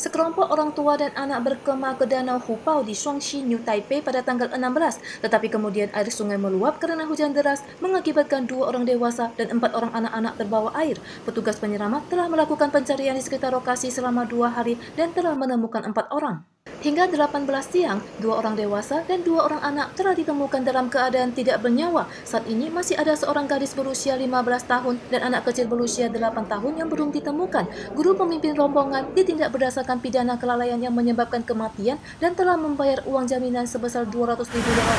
Sekelompok orang tua dan anak berkemah ke Danau Hupau di Shuangxi, New Taipei pada tanggal 16, tetapi kemudian air sungai meluap karena hujan deras mengakibatkan dua orang dewasa dan empat orang anak-anak terbawa air. Petugas penyelamat telah melakukan pencarian di sekitar lokasi selama dua hari dan telah menemukan empat orang. Hingga 18 siang, dua orang dewasa dan dua orang anak telah ditemukan dalam keadaan tidak bernyawa. Saat ini masih ada seorang gadis berusia 15 tahun dan anak kecil berusia 8 tahun yang belum ditemukan. Guru pemimpin rombongan ditindak berdasarkan pidana kelalaian yang menyebabkan kematian dan telah membayar uang jaminan sebesar 200 ribu dolar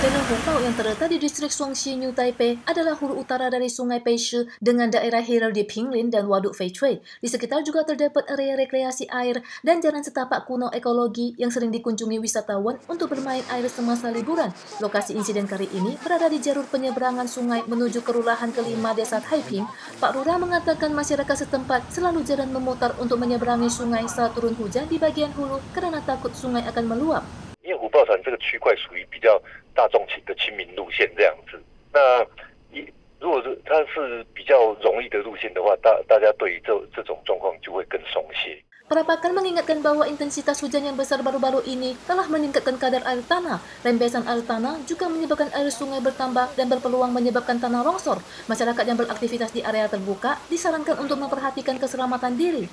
Danau Hongkau yang terletak di distrik Songxi, New Taipei adalah hulu utara dari Sungai Peishu dengan daerah hilir di Pinglin dan Waduk Feichui. Di sekitar juga terdapat area rekreasi air dan jalan setapak kuno ekologi yang sering dikunjungi wisatawan untuk bermain air semasa liburan. Lokasi insiden kali ini berada di jalur penyeberangan sungai menuju kelurahan kelima desa Taiping. Pak Rura mengatakan masyarakat setempat selalu jalan memutar untuk menyeberangi sungai saat turun hujan di bagian hulu karena takut sungai akan meluap. 报产这个区块属于比较大众型的亲民路线这样子。那一如果是它是比较容易的路线的话，大大家对于这这种状况就会更松懈。Perapakan mengingatkan bahwa intensitas hujan yang besar baru-baru ini telah meningkatkan kadar air tanah. Rembesan air tanah juga menyebabkan air sungai bertambah dan berpeluang menyebabkan tanah longsor. Masyarakat yang beraktivitas di area terbuka disarankan untuk memperhatikan keselamatan diri.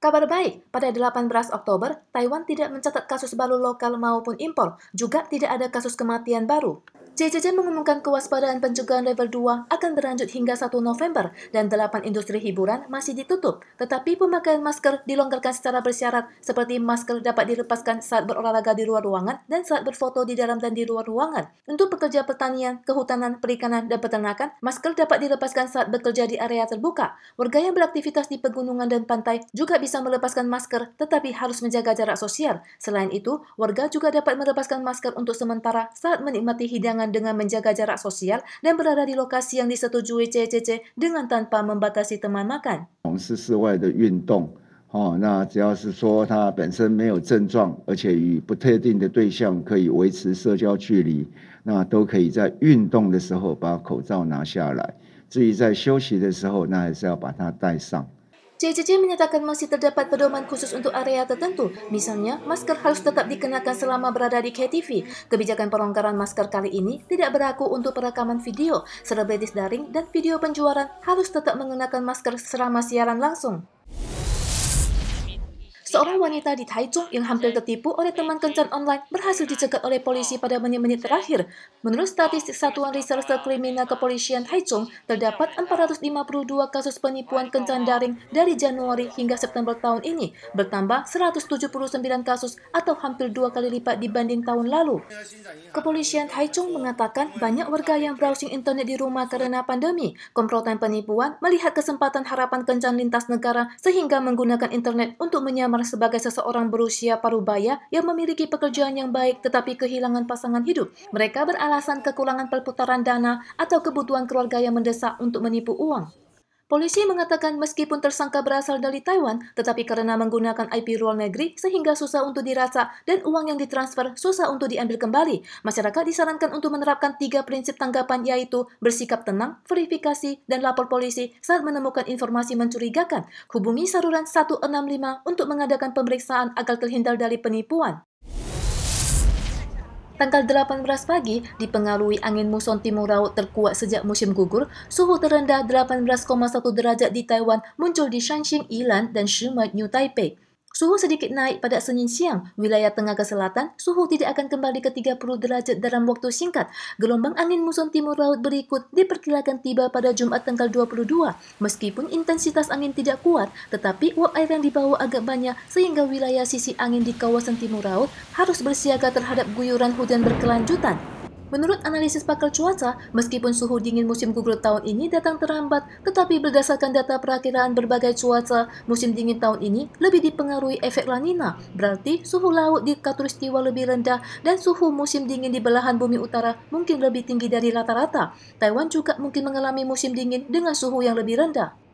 Kabar baik, pada 18 Oktober, Taiwan tidak mencatat kasus baru lokal maupun impor, juga tidak ada kasus kematian baru. JCC mengumumkan kewaspadaan pencegahan level 2 akan berlanjut hingga 1 November dan 8 industri hiburan masih ditutup, tetapi pemakaian masker dilonggarkan secara bersyarat seperti masker dapat dilepaskan saat berolahraga di luar ruangan dan saat berfoto di dalam dan di luar ruangan. Untuk pekerja pertanian, kehutanan, perikanan, dan peternakan, masker dapat dilepaskan saat bekerja di area terbuka. Warga yang beraktivitas di pegunungan dan pantai juga bisa melepaskan masker tetapi harus menjaga jarak sosial. Selain itu, warga juga dapat melepaskan masker untuk sementara saat menikmati hidangan dengan menjaga jarak sosial dan berada di lokasi yang disetujui ccc dengan tanpa membatasi teman makan. 我们那只要是说他本身没有症状，而且与不特定的对象可以维持社交距离，那都可以在运动的时候把口罩拿下来。至于在休息的时候，那还是要把它戴上。CCC menyatakan masih terdapat pedoman khusus untuk area tertentu. Misalnya, masker harus tetap dikenakan selama berada di KTV. Kebijakan perlonggaran masker kali ini tidak berlaku untuk perekaman video, selebritis daring, dan video penjualan harus tetap mengenakan masker selama siaran langsung. Seorang wanita di Taichung yang hampir tertipu oleh teman kencan online berhasil dicegat oleh polisi pada menit-menit terakhir. Menurut statistik Satuan Reserse Kriminal Kepolisian Taichung, terdapat 452 kasus penipuan kencan daring dari Januari hingga September tahun ini, bertambah 179 kasus atau hampir dua kali lipat dibanding tahun lalu. Kepolisian Taichung mengatakan banyak warga yang browsing internet di rumah karena pandemi, komplotan penipuan melihat kesempatan harapan kencan lintas negara sehingga menggunakan internet untuk menyamar Umar sebagai seseorang berusia parubaya yang memiliki pekerjaan yang baik tetapi kehilangan pasangan hidup. Mereka beralasan kekurangan perputaran dana atau kebutuhan keluarga yang mendesak untuk menipu uang. Polisi mengatakan meskipun tersangka berasal dari Taiwan, tetapi karena menggunakan IP luar negeri sehingga susah untuk dirasa dan uang yang ditransfer susah untuk diambil kembali. Masyarakat disarankan untuk menerapkan tiga prinsip tanggapan yaitu bersikap tenang, verifikasi, dan lapor polisi saat menemukan informasi mencurigakan. Hubungi saluran 165 untuk mengadakan pemeriksaan agar terhindar dari penipuan. tanggal 18 pagi dipengaruhi angin muson timur laut terkuat sejak musim gugur, suhu terendah 18.1 derajat di Taiwan muncul di Shanxing, Ilan dan Shimei, New Taipei. Suhu sedikit naik pada Senin siang, wilayah tengah ke selatan, suhu tidak akan kembali ke 30 derajat dalam waktu singkat. Gelombang angin muson timur laut berikut diperkirakan tiba pada Jumat tanggal 22. Meskipun intensitas angin tidak kuat, tetapi uap air yang dibawa agak banyak sehingga wilayah sisi angin di kawasan timur laut harus bersiaga terhadap guyuran hujan berkelanjutan. Menurut analisis pakar cuaca, meskipun suhu dingin musim gugur tahun ini datang terlambat, tetapi berdasarkan data perakiraan berbagai cuaca, musim dingin tahun ini lebih dipengaruhi efek lanina. berarti suhu laut di Katulistiwa lebih rendah dan suhu musim dingin di belahan bumi utara mungkin lebih tinggi dari rata-rata. Taiwan juga mungkin mengalami musim dingin dengan suhu yang lebih rendah.